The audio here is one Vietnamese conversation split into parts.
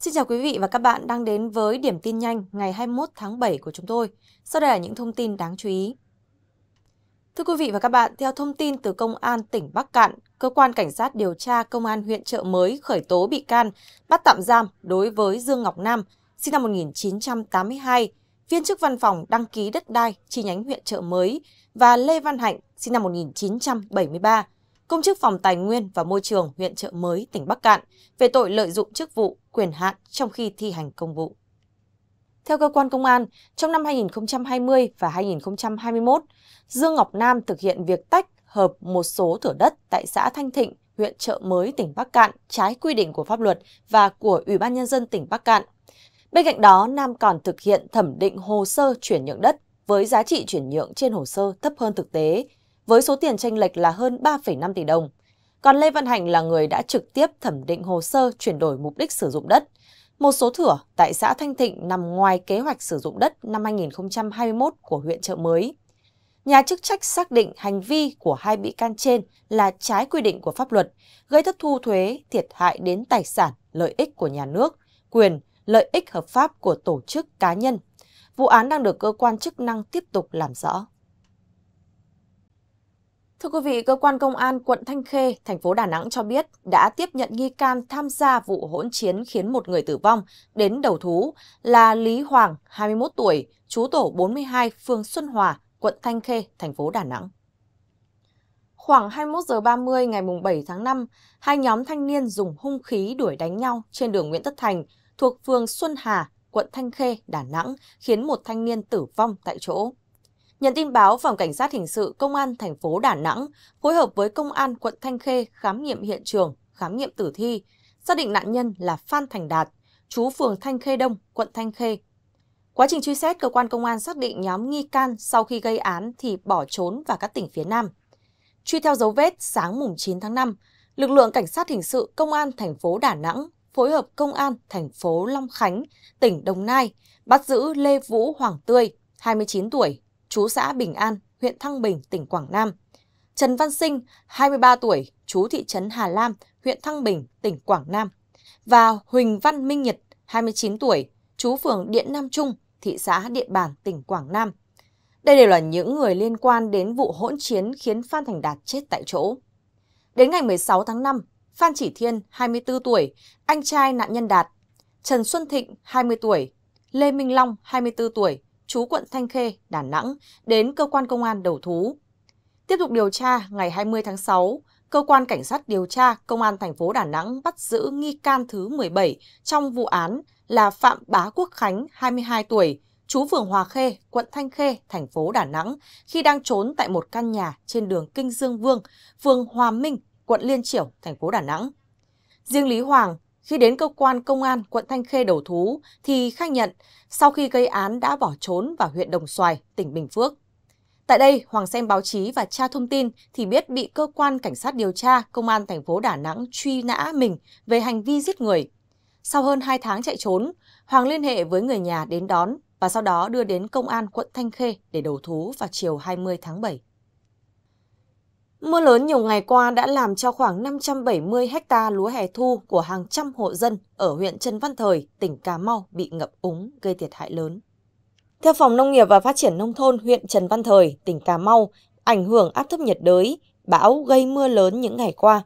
Xin chào quý vị và các bạn đang đến với điểm tin nhanh ngày 21 tháng 7 của chúng tôi. Sau đây là những thông tin đáng chú ý. Thưa quý vị và các bạn, theo thông tin từ Công an tỉnh Bắc Cạn, Cơ quan Cảnh sát điều tra Công an huyện Trợ Mới khởi tố bị can, bắt tạm giam đối với Dương Ngọc Nam, sinh năm 1982, viên chức văn phòng đăng ký đất đai chi nhánh huyện Trợ Mới và Lê Văn Hạnh, sinh năm 1973, công chức phòng Tài nguyên và Môi trường huyện Trợ Mới, tỉnh Bắc Cạn về tội lợi dụng chức vụ, quyền hạn trong khi thi hành công vụ. Theo cơ quan công an, trong năm 2020 và 2021, Dương Ngọc Nam thực hiện việc tách hợp một số thửa đất tại xã Thanh Thịnh, huyện Trợ Mới, tỉnh Bắc Cạn trái quy định của pháp luật và của Ủy ban Nhân dân tỉnh Bắc Cạn. Bên cạnh đó, Nam còn thực hiện thẩm định hồ sơ chuyển nhượng đất với giá trị chuyển nhượng trên hồ sơ thấp hơn thực tế với số tiền tranh lệch là hơn 3,5 tỷ đồng. Còn Lê Văn hạnh là người đã trực tiếp thẩm định hồ sơ chuyển đổi mục đích sử dụng đất. Một số thửa tại xã Thanh Thịnh nằm ngoài kế hoạch sử dụng đất năm 2021 của huyện Trợ Mới. Nhà chức trách xác định hành vi của hai bị can trên là trái quy định của pháp luật, gây thất thu thuế, thiệt hại đến tài sản, lợi ích của nhà nước, quyền, lợi ích hợp pháp của tổ chức cá nhân. Vụ án đang được cơ quan chức năng tiếp tục làm rõ. Thưa quý vị, cơ quan công an quận Thanh Khê, thành phố Đà Nẵng cho biết đã tiếp nhận nghi can tham gia vụ hỗn chiến khiến một người tử vong đến đầu thú là Lý Hoàng, 21 tuổi, trú tổ 42, phường Xuân Hòa, quận Thanh Khê, thành phố Đà Nẵng. Khoảng 21 giờ 30 ngày 7 tháng 5, hai nhóm thanh niên dùng hung khí đuổi đánh nhau trên đường Nguyễn Tất Thành thuộc phường Xuân Hà, quận Thanh Khê, Đà Nẵng, khiến một thanh niên tử vong tại chỗ. Nhận tin báo, Phòng Cảnh sát Hình sự Công an thành phố Đà Nẵng phối hợp với Công an quận Thanh Khê khám nghiệm hiện trường, khám nghiệm tử thi, xác định nạn nhân là Phan Thành Đạt, chú phường Thanh Khê Đông, quận Thanh Khê. Quá trình truy xét, cơ quan công an xác định nhóm nghi can sau khi gây án thì bỏ trốn vào các tỉnh phía Nam. Truy theo dấu vết, sáng mùng 9 tháng 5, lực lượng cảnh sát hình sự công an thành phố Đà Nẵng phối hợp công an thành phố Long Khánh, tỉnh Đồng Nai bắt giữ Lê Vũ Hoàng Tươi, 29 tuổi, chú xã Bình An, huyện Thăng Bình, tỉnh Quảng Nam. Trần Văn Sinh, 23 tuổi, chú thị trấn Hà Lam, huyện Thăng Bình, tỉnh Quảng Nam. Và Huỳnh Văn Minh Nhật, 29 tuổi, chú phường Điện Nam Trung, thị xã Điện Bàn, tỉnh Quảng Nam. Đây đều là những người liên quan đến vụ hỗn chiến khiến Phan Thành Đạt chết tại chỗ. Đến ngày 16 tháng 5, Phan Chỉ Thiên, 24 tuổi, anh trai nạn nhân Đạt, Trần Xuân Thịnh, 20 tuổi, Lê Minh Long, 24 tuổi, chú quận Thanh Khê, Đà Nẵng, đến cơ quan công an đầu thú. Tiếp tục điều tra, ngày 20 tháng 6, cơ quan cảnh sát điều tra công an thành phố Đà Nẵng bắt giữ nghi can thứ 17 trong vụ án là Phạm Bá Quốc Khánh, 22 tuổi, chú phường Hòa Khê, quận Thanh Khê, thành phố Đà Nẵng khi đang trốn tại một căn nhà trên đường Kinh Dương Vương, phường Hòa Minh, quận Liên Triểu, thành phố Đà Nẵng. Riêng Lý Hoàng, khi đến cơ quan công an quận Thanh Khê đầu thú thì khai nhận sau khi gây án đã bỏ trốn vào huyện Đồng Xoài, tỉnh Bình Phước. Tại đây, Hoàng xem báo chí và tra thông tin thì biết bị cơ quan cảnh sát điều tra công an thành phố Đà Nẵng truy nã mình về hành vi giết người. Sau hơn 2 tháng chạy trốn, Hoàng liên hệ với người nhà đến đón và sau đó đưa đến công an quận Thanh Khê để đầu thú vào chiều 20 tháng 7. Mưa lớn nhiều ngày qua đã làm cho khoảng 570 hecta lúa hè thu của hàng trăm hộ dân ở huyện Trần Văn Thời, tỉnh Cà Mau bị ngập úng gây thiệt hại lớn. Theo Phòng Nông nghiệp và Phát triển Nông thôn huyện Trần Văn Thời, tỉnh Cà Mau, ảnh hưởng áp thấp nhiệt đới, bão gây mưa lớn những ngày qua.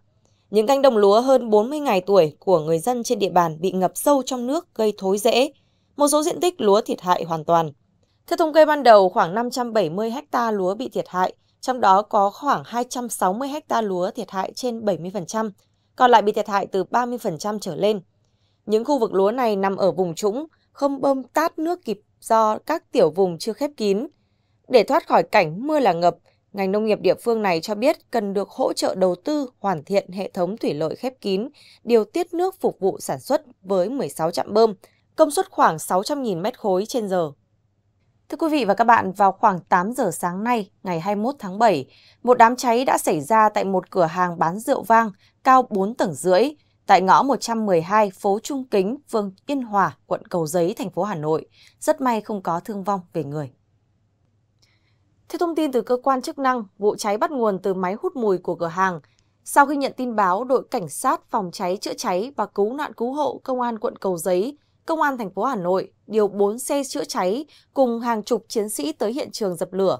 Những cánh đồng lúa hơn 40 ngày tuổi của người dân trên địa bàn bị ngập sâu trong nước gây thối rễ. Một số diện tích lúa thiệt hại hoàn toàn. Theo thống kê ban đầu, khoảng 570 hecta lúa bị thiệt hại, trong đó có khoảng 260 ha lúa thiệt hại trên 70%, còn lại bị thiệt hại từ 30% trở lên. Những khu vực lúa này nằm ở vùng trũng, không bơm tát nước kịp do các tiểu vùng chưa khép kín. Để thoát khỏi cảnh mưa là ngập, ngành nông nghiệp địa phương này cho biết cần được hỗ trợ đầu tư hoàn thiện hệ thống thủy lợi khép kín, điều tiết nước phục vụ sản xuất với 16 trạm bơm, công suất khoảng 600.000 m khối trên giờ. Thưa quý vị và các bạn, vào khoảng 8 giờ sáng nay, ngày 21 tháng 7, một đám cháy đã xảy ra tại một cửa hàng bán rượu vang cao 4 tầng rưỡi tại ngõ 112 phố Trung Kính, phường Yên Hòa, quận Cầu Giấy, thành phố Hà Nội. Rất may không có thương vong về người. Theo thông tin từ cơ quan chức năng, vụ cháy bắt nguồn từ máy hút mùi của cửa hàng. Sau khi nhận tin báo, đội cảnh sát phòng cháy chữa cháy và cứu nạn cứu hộ công an quận Cầu Giấy Công an thành phố Hà Nội điều 4 xe chữa cháy cùng hàng chục chiến sĩ tới hiện trường dập lửa.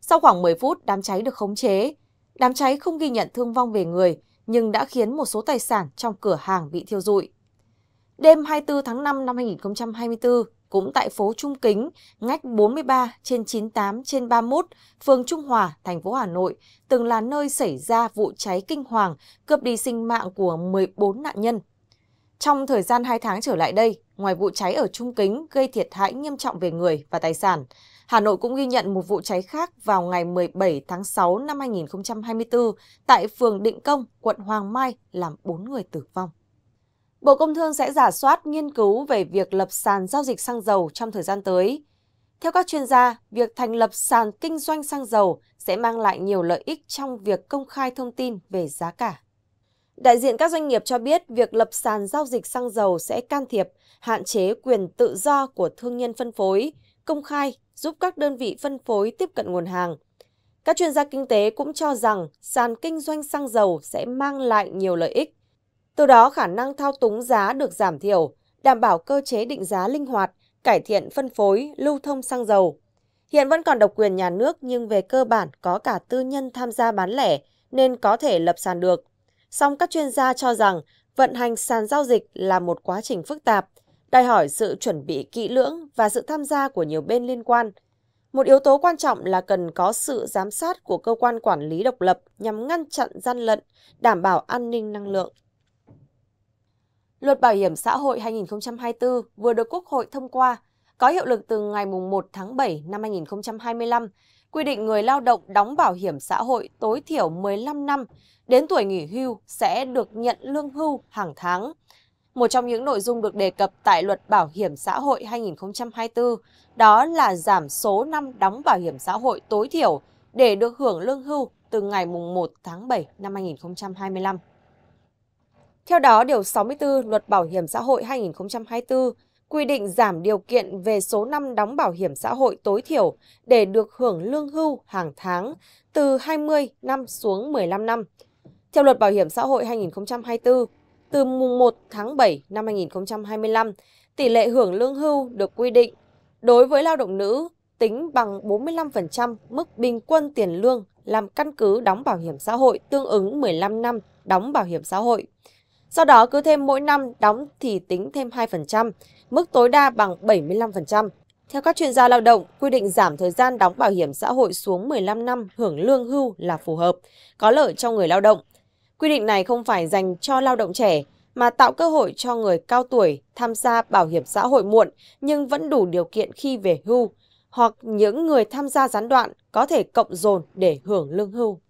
Sau khoảng 10 phút, đám cháy được khống chế. Đám cháy không ghi nhận thương vong về người, nhưng đã khiến một số tài sản trong cửa hàng bị thiêu rụi. Đêm 24 tháng 5 năm 2024, cũng tại phố Trung Kính, ngách 43 trên 98 trên 31, phường Trung Hòa, thành phố Hà Nội, từng là nơi xảy ra vụ cháy kinh hoàng cướp đi sinh mạng của 14 nạn nhân trong thời gian 2 tháng trở lại đây, ngoài vụ cháy ở Trung Kính gây thiệt hại nghiêm trọng về người và tài sản, Hà Nội cũng ghi nhận một vụ cháy khác vào ngày 17 tháng 6 năm 2024 tại phường Định Công, quận Hoàng Mai làm 4 người tử vong. Bộ Công Thương sẽ giả soát nghiên cứu về việc lập sàn giao dịch xăng dầu trong thời gian tới. Theo các chuyên gia, việc thành lập sàn kinh doanh xăng dầu sẽ mang lại nhiều lợi ích trong việc công khai thông tin về giá cả Đại diện các doanh nghiệp cho biết việc lập sàn giao dịch xăng dầu sẽ can thiệp, hạn chế quyền tự do của thương nhân phân phối, công khai, giúp các đơn vị phân phối tiếp cận nguồn hàng. Các chuyên gia kinh tế cũng cho rằng sàn kinh doanh xăng dầu sẽ mang lại nhiều lợi ích. Từ đó khả năng thao túng giá được giảm thiểu, đảm bảo cơ chế định giá linh hoạt, cải thiện phân phối, lưu thông xăng dầu. Hiện vẫn còn độc quyền nhà nước nhưng về cơ bản có cả tư nhân tham gia bán lẻ nên có thể lập sàn được. Song các chuyên gia cho rằng vận hành sàn giao dịch là một quá trình phức tạp, đòi hỏi sự chuẩn bị kỹ lưỡng và sự tham gia của nhiều bên liên quan. Một yếu tố quan trọng là cần có sự giám sát của cơ quan quản lý độc lập nhằm ngăn chặn gian lận, đảm bảo an ninh năng lượng. Luật Bảo hiểm xã hội 2024 vừa được Quốc hội thông qua, có hiệu lực từ ngày 1 tháng 7 năm 2025, quy định người lao động đóng bảo hiểm xã hội tối thiểu 15 năm, đến tuổi nghỉ hưu sẽ được nhận lương hưu hàng tháng. Một trong những nội dung được đề cập tại luật bảo hiểm xã hội 2024 đó là giảm số năm đóng bảo hiểm xã hội tối thiểu để được hưởng lương hưu từ ngày 1 tháng 7 năm 2025. Theo đó, Điều 64 Luật Bảo hiểm xã hội 2024 quy định giảm điều kiện về số năm đóng bảo hiểm xã hội tối thiểu để được hưởng lương hưu hàng tháng từ 20 năm xuống 15 năm. Theo luật Bảo hiểm xã hội 2024, từ mùng 1 tháng 7 năm 2025, tỷ lệ hưởng lương hưu được quy định đối với lao động nữ tính bằng 45% mức bình quân tiền lương làm căn cứ đóng bảo hiểm xã hội tương ứng 15 năm đóng bảo hiểm xã hội. Sau đó cứ thêm mỗi năm đóng thì tính thêm 2%, mức tối đa bằng 75%. Theo các chuyên gia lao động, quy định giảm thời gian đóng bảo hiểm xã hội xuống 15 năm hưởng lương hưu là phù hợp, có lợi cho người lao động. Quy định này không phải dành cho lao động trẻ mà tạo cơ hội cho người cao tuổi tham gia bảo hiểm xã hội muộn nhưng vẫn đủ điều kiện khi về hưu, hoặc những người tham gia gián đoạn có thể cộng dồn để hưởng lương hưu.